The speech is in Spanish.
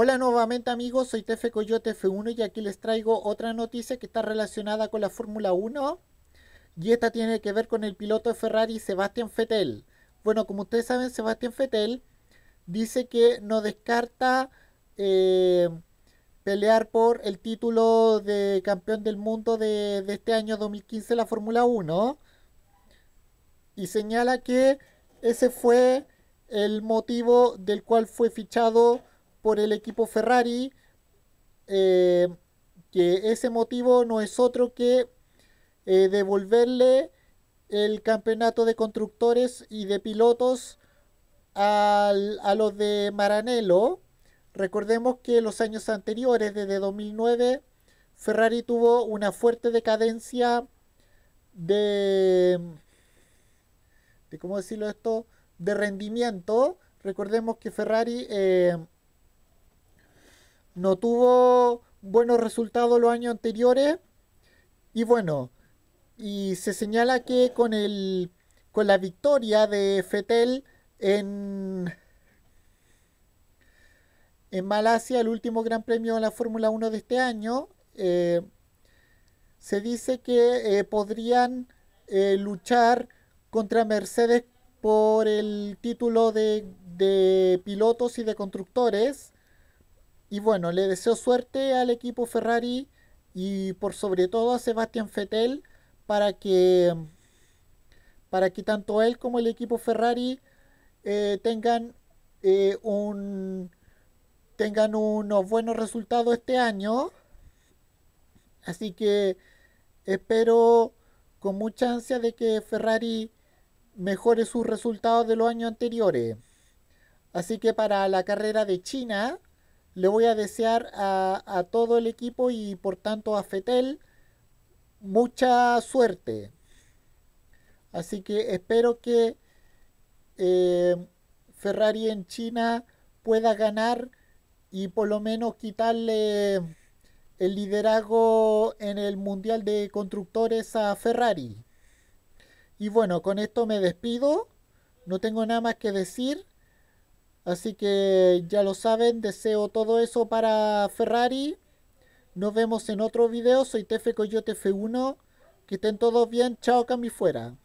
Hola nuevamente amigos, soy Tefe Coyote F1 y aquí les traigo otra noticia que está relacionada con la Fórmula 1 y esta tiene que ver con el piloto de Ferrari Sebastián Vettel. Bueno, como ustedes saben, Sebastián Vettel dice que no descarta eh, pelear por el título de campeón del mundo de, este año 2015 la Fórmula 1 y señala que ese fue el motivo del cual fue fichado por el equipo Ferrari, eh, que ese motivo no es otro que eh, devolverle el campeonato de constructores y de pilotos a los de Maranello. Recordemos que los años anteriores, desde 2009, Ferrari tuvo una fuerte decadencia de, de ¿cómo decirlo esto? De rendimiento. Recordemos que Ferrari eh, no tuvo buenos resultados los años anteriores. Y bueno, y se señala que con, el, con la victoria de Fetel en, en Malasia, el último Gran Premio de la Fórmula 1 de este año, eh, se dice que eh, podrían eh, luchar contra Mercedes por el título de, de pilotos y de constructores y bueno, le deseo suerte al equipo Ferrari y por sobre todo a Sebastián Fettel para que, para que tanto él como el equipo Ferrari eh, tengan, eh, un, tengan unos buenos resultados este año. Así que espero con mucha ansia de que Ferrari mejore sus resultados de los años anteriores. Así que para la carrera de China, le voy a desear a, todo el equipo y por tanto a Fetel mucha suerte. Así que espero que eh, Ferrari en China pueda ganar y por lo menos quitarle el liderazgo en el Mundial de Constructores a Ferrari. Y bueno, con esto me despido. No tengo nada más que decir. Así que ya lo saben, deseo todo eso para Ferrari. Nos vemos en otro video. Soy Tefe Coyote F1. Que estén todos bien. Chao, Cami fuera.